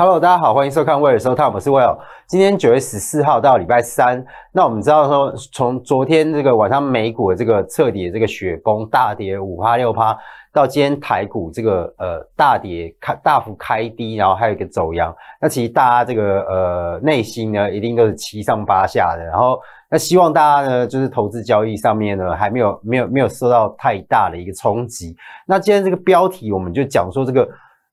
Hello，大家好，欢迎收看威尔收看》，我是威尔。今天九月十四号到礼拜三，那我们知道说，从昨天这个晚上美股的这个彻底这个雪崩大跌五趴六趴，到今天台股这个呃大跌开大幅开低，然后还有一个走阳，那其实大家这个呃内心呢一定都是七上八下的，然后那希望大家呢就是投资交易上面呢还没有没有没有受到太大的一个冲击。那今天这个标题我们就讲说这个。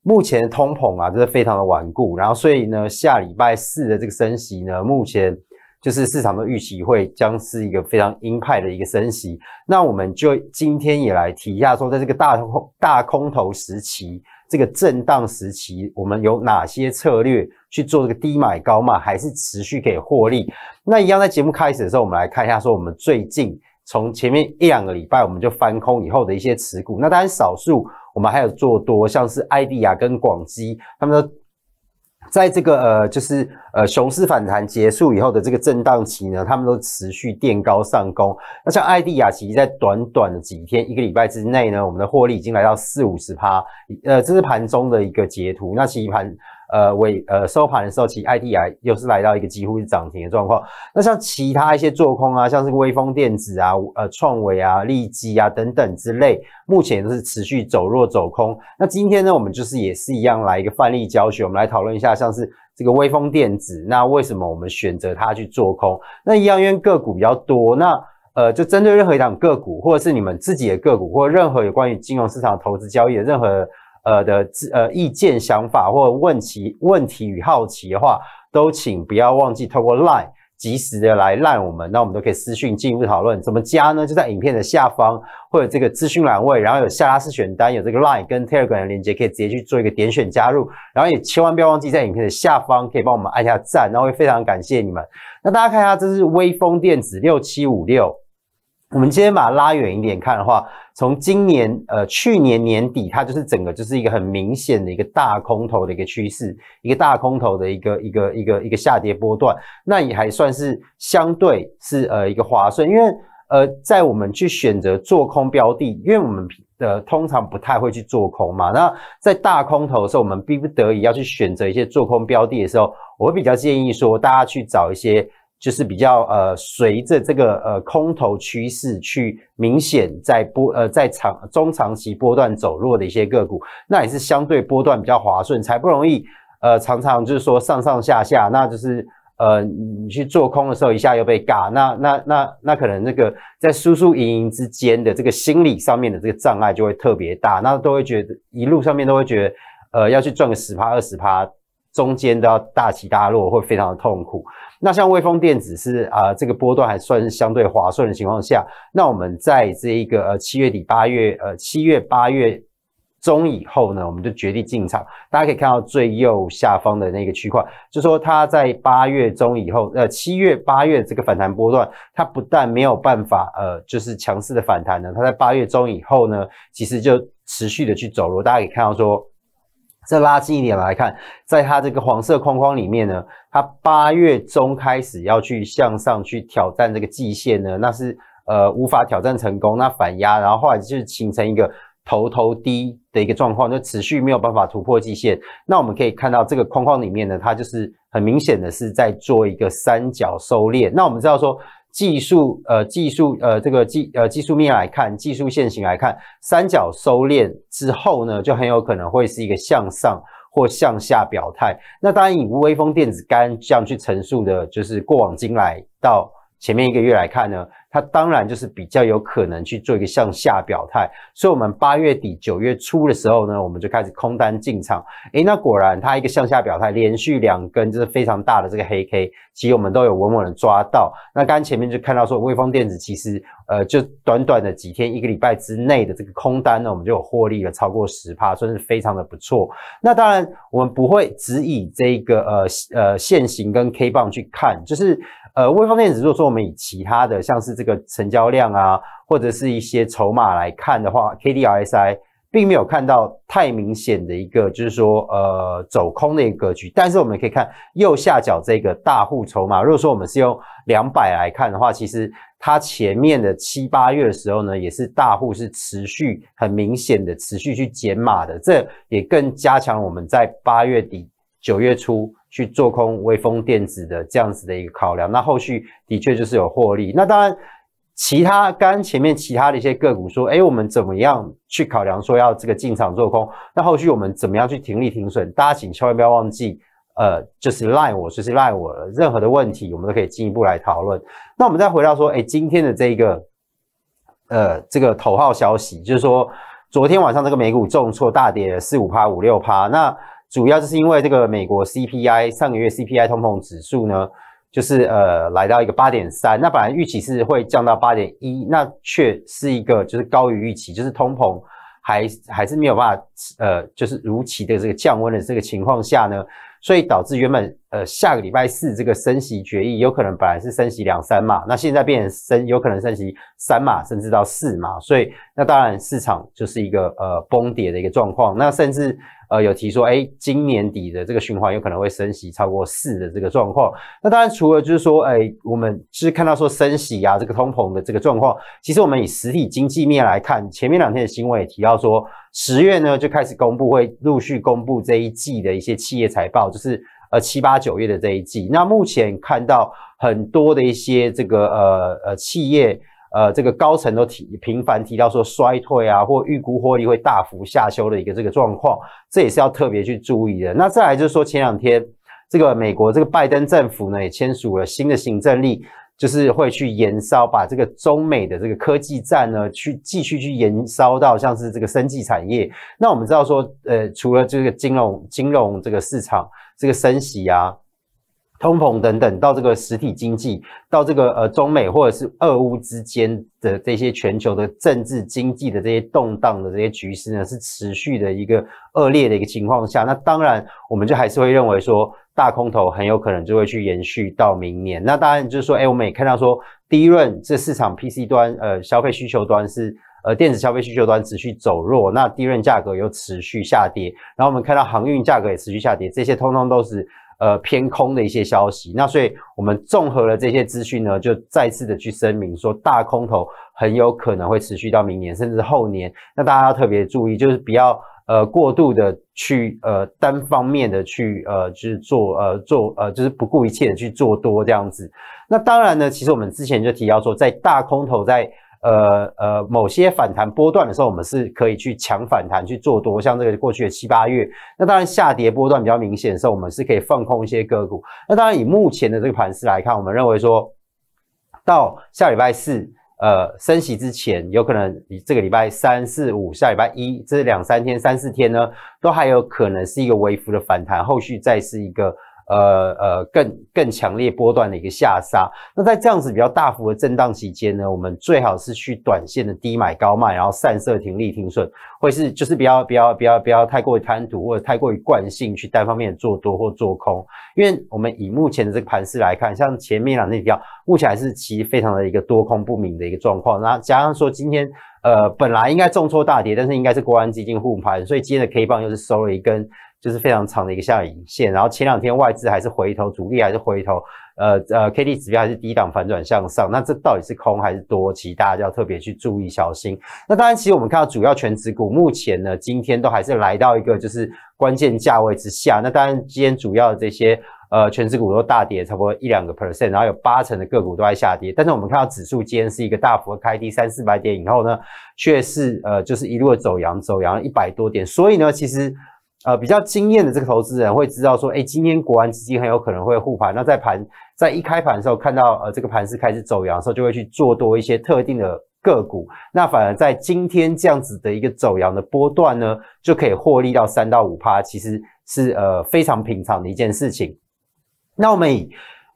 目前通膨啊，就是非常的顽固，然后所以呢，下礼拜四的这个升息呢，目前就是市场的预期会将是一个非常鹰派的一个升息。那我们就今天也来提一下，说在这个大空大空头时期，这个震荡时期，我们有哪些策略去做这个低买高卖，还是持续可以获利？那一样在节目开始的时候，我们来看一下，说我们最近从前面一两个礼拜，我们就翻空以后的一些持股，那当然少数。我们还有做多，像是艾迪亚跟广基，他们都在这个呃，就是呃，熊市反弹结束以后的这个震荡期呢，他们都持续垫高上攻。那像艾地亚，其实在短短的几天、一个礼拜之内呢，我们的获利已经来到四五十趴，呃，这是盘中的一个截图。那其实盘。呃尾呃收盘的时候，其 IDI 又是来到一个几乎是涨停的状况。那像其他一些做空啊，像是微风电子啊、呃创维啊、利基啊等等之类，目前都是持续走弱走空。那今天呢，我们就是也是一样来一个范例教学，我们来讨论一下像是这个微风电子，那为什么我们选择它去做空？那一样因为个股比较多，那呃就针对任何一种个股，或者是你们自己的个股，或任何有关于金融市场投资交易的任何。呃的呃意见、想法或问题、问题与好奇的话，都请不要忘记透过 LINE 及时的来赖我们，那我们都可以私讯进一步讨论。怎么加呢？就在影片的下方或者这个资讯栏位，然后有下拉式选单，有这个 LINE 跟 Telegram 的连接，可以直接去做一个点选加入。然后也千万不要忘记在影片的下方可以帮我们按下赞，那会非常感谢你们。那大家看一下，这是微风电子六七五六。我们今天把它拉远一点看的话，从今年呃去年年底，它就是整个就是一个很明显的一个大空头的一个趋势，一个大空头的一个一个一个一个下跌波段，那也还算是相对是呃一个划算，因为呃在我们去选择做空标的，因为我们呃通常不太会去做空嘛，那在大空头的时候，我们逼不得已要去选择一些做空标的的时候，我比较建议说大家去找一些。就是比较呃，随着这个呃空头趋势去明显在波呃在长中长期波段走弱的一些个股，那也是相对波段比较划算，才不容易呃常常就是说上上下下，那就是呃你去做空的时候一下又被嘎，那那那那可能那个在输输赢赢之间的这个心理上面的这个障碍就会特别大，那都会觉得一路上面都会觉得呃要去赚个十趴二十趴，中间都要大起大落，会非常的痛苦。那像微风电子是啊，这个波段还算是相对划算的情况下，那我们在这一个呃七月底八月呃七月八月中以后呢，我们就决定进场。大家可以看到最右下方的那个区块，就说它在八月中以后呃七月八月这个反弹波段，它不但没有办法呃就是强势的反弹呢，它在八月中以后呢，其实就持续的去走弱。大家可以看到说。再拉近一点来看，在它这个黄色框框里面呢，它八月中开始要去向上去挑战这个季线呢，那是呃无法挑战成功，那反压，然后后来就形成一个头头低的一个状况，就持续没有办法突破季线。那我们可以看到这个框框里面呢，它就是很明显的是在做一个三角收敛。那我们知道说。技术呃，技术呃，这个技呃技术面来看，技术线型来看，三角收敛之后呢，就很有可能会是一个向上或向下表态。那当然以微威电子干这样去陈述的，就是过往今来到前面一个月来看呢。它当然就是比较有可能去做一个向下表态，所以我们八月底九月初的时候呢，我们就开始空单进场。哎，那果然它一个向下表态，连续两根就是非常大的这个黑 K，其实我们都有稳稳的抓到。那刚刚前面就看到说微风电子，其实呃，就短短的几天一个礼拜之内的这个空单呢，我们就有获利了超过十帕，算是非常的不错。那当然我们不会只以这个呃呃线形跟 K 棒去看，就是呃微风电子如果说我们以其他的像是这一个成交量啊，或者是一些筹码来看的话，K D R S I 并没有看到太明显的一个，就是说呃走空的一个格局。但是我们可以看右下角这个大户筹码，如果说我们是用两百来看的话，其实它前面的七八月的时候呢，也是大户是持续很明显的持续去减码的，这也更加强我们在八月底九月初去做空微风电子的这样子的一个考量。那后续的确就是有获利，那当然。其他刚前面其他的一些个股，说，哎，我们怎么样去考量说要这个进场做空？那后续我们怎么样去停利停损？大家请千万不要忘记，呃，就是赖我，就是赖我，任何的问题我们都可以进一步来讨论。那我们再回到说，哎，今天的这个，呃，这个头号消息就是说，昨天晚上这个美股重挫大跌四五趴、五六趴，那主要就是因为这个美国 CPI 上个月 CPI 通膨指数呢。就是呃，来到一个八点三，那本来预期是会降到八点一，那却是一个就是高于预期，就是通膨还还是没有办法呃，就是如期的这个降温的这个情况下呢，所以导致原本。呃，下个礼拜四这个升息决议有可能本来是升息两三码，那现在变成升，有可能升息三码，甚至到四码，所以那当然市场就是一个呃崩跌的一个状况。那甚至呃有提说，哎，今年底的这个循环有可能会升息超过四的这个状况。那当然，除了就是说，哎，我们是看到说升息啊，这个通膨的这个状况，其实我们以实体经济面来看，前面两天的新闻也提到说，十月呢就开始公布会陆续公布这一季的一些企业财报，就是。呃，七八九月的这一季，那目前看到很多的一些这个呃呃企业，呃这个高层都提频繁提到说衰退啊，或预估获利会大幅下修的一个这个状况，这也是要特别去注意的。那再来就是说，前两天这个美国这个拜登政府呢也签署了新的行政令，就是会去延烧把这个中美的这个科技战呢去继续去延烧到像是这个生技产业。那我们知道说，呃，除了这个金融金融这个市场。这个升息啊、通膨等等，到这个实体经济，到这个呃中美或者是俄乌之间的这些全球的政治经济的这些动荡的这些局势呢，是持续的一个恶劣的一个情况下，那当然我们就还是会认为说，大空头很有可能就会去延续到明年。那当然就是说，哎，我们也看到说，第一轮这市场 PC 端呃消费需求端是。呃，电子消费需求端持续走弱，那低润价格又持续下跌，然后我们看到航运价格也持续下跌，这些通通都是呃偏空的一些消息。那所以，我们综合了这些资讯呢，就再次的去声明说，大空头很有可能会持续到明年，甚至后年。那大家要特别注意，就是不要呃过度的去呃单方面的去呃就是做呃做呃就是不顾一切的去做多这样子。那当然呢，其实我们之前就提到说，在大空头在。呃呃，某些反弹波段的时候，我们是可以去抢反弹去做多，像这个过去的七八月，那当然下跌波段比较明显的时候，我们是可以放空一些个股。那当然以目前的这个盘势来看，我们认为说，到下礼拜四，呃，升息之前，有可能这个礼拜三四五，下礼拜一这两三天三四天呢，都还有可能是一个微幅的反弹，后续再是一个。呃呃，更更强烈波段的一个下杀。那在这样子比较大幅的震荡期间呢，我们最好是去短线的低买高卖，然后散射停利停损，或是就是不要不要不要不要太过于贪图，或者太过于惯性去单方面做多或做空。因为我们以目前的这个盘势来看，像前面那那条，目前还是其实非常的一个多空不明的一个状况。那加上说今天呃本来应该重挫大跌，但是应该是国安基金护盘，所以今天的 K 棒又是收了一根。就是非常长的一个下影线，然后前两天外资还是回头，主力还是回头，呃呃，K D 指标还是低档反转向上，那这到底是空还是多？其实大家要特别去注意小心。那当然，其实我们看到主要全指股目前呢，今天都还是来到一个就是关键价位之下。那当然，今天主要的这些呃全指股都大跌，差不多一两个 percent，然后有八成的个股都在下跌。但是我们看到指数今天是一个大幅的开低三四百点以后呢，却是呃就是一路走阳，走阳一百多点，所以呢，其实。呃，比较经验的这个投资人会知道说，哎，今天国安基金很有可能会护盘。那在盘在一开盘的时候，看到呃这个盘是开始走阳的时候，就会去做多一些特定的个股。那反而在今天这样子的一个走阳的波段呢，就可以获利到三到五趴，其实是呃非常平常的一件事情。那我们以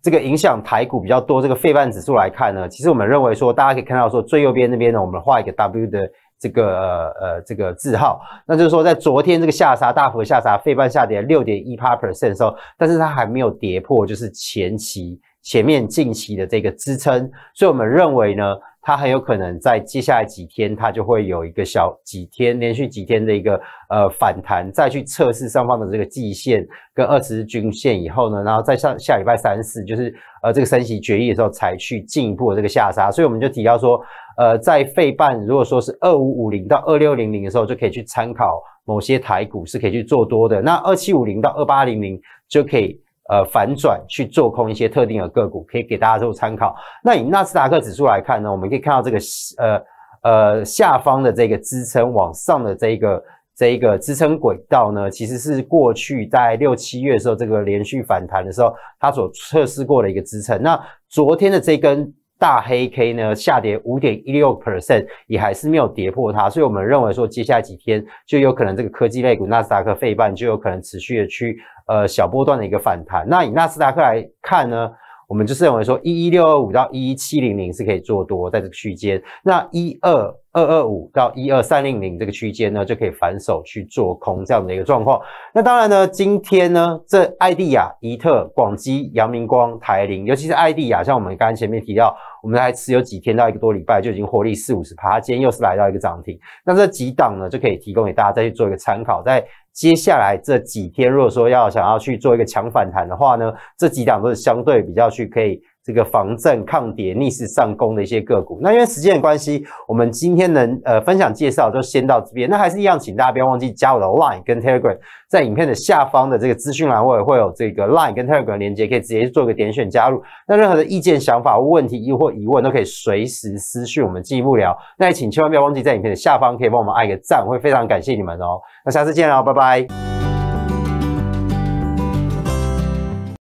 这个影响台股比较多这个费半指数来看呢，其实我们认为说，大家可以看到说最右边那边呢，我们画一个 W 的。这个呃，这个字号，那就是说，在昨天这个下杀大幅下杀，费半下跌六点一八 percent 的时候，但是它还没有跌破，就是前期前面近期的这个支撑，所以我们认为呢。它很有可能在接下来几天，它就会有一个小几天连续几天的一个呃反弹，再去测试上方的这个季线跟二十均线以后呢，然后再上下礼拜三四，就是呃这个升息决议的时候才去进一步这个下杀。所以我们就提到说，呃，在费半如果说是二五五零到二六零零的时候，就可以去参考某些台股是可以去做多的。那二七五零到二八零零就可以。呃，反转去做空一些特定的个股，可以给大家做参考。那以纳斯达克指数来看呢，我们可以看到这个呃呃下方的这个支撑往上的这一个这一个支撑轨道呢，其实是过去在六七月的时候这个连续反弹的时候，它所测试过的一个支撑。那昨天的这根。大黑 K 呢下跌五点一六 percent，也还是没有跌破它，所以我们认为说接下来几天就有可能这个科技类股纳斯达克费半就有可能持续的去呃小波段的一个反弹。那以纳斯达克来看呢？我们就是认为说，一一六二五到一一七零零是可以做多在这个区间，那一二二二五到一二三零零这个区间呢，就可以反手去做空这样的一个状况。那当然呢，今天呢，这艾迪亚、怡特、广基、阳明光、台铃，尤其是艾迪亚，像我们刚才前面提到，我们还持有几天到一个多礼拜，就已经获利四五十趴，今天又是来到一个涨停。那这几档呢，就可以提供给大家再去做一个参考，在。接下来这几天，如果说要想要去做一个强反弹的话呢，这几档都是相对比较去可以。这个防震抗跌逆势上攻的一些个股，那因为时间的关系，我们今天能呃分享介绍就先到这边。那还是一样，请大家不要忘记加我的 Line 跟 Telegram，在影片的下方的这个资讯栏位会有这个 Line 跟 Telegram 连接，可以直接做个点选加入。那任何的意见、想法、问题或疑问都可以随时私讯我们进一步聊。那也请千万不要忘记在影片的下方可以帮我们按一个赞，会非常感谢你们哦。那下次见喽，拜拜。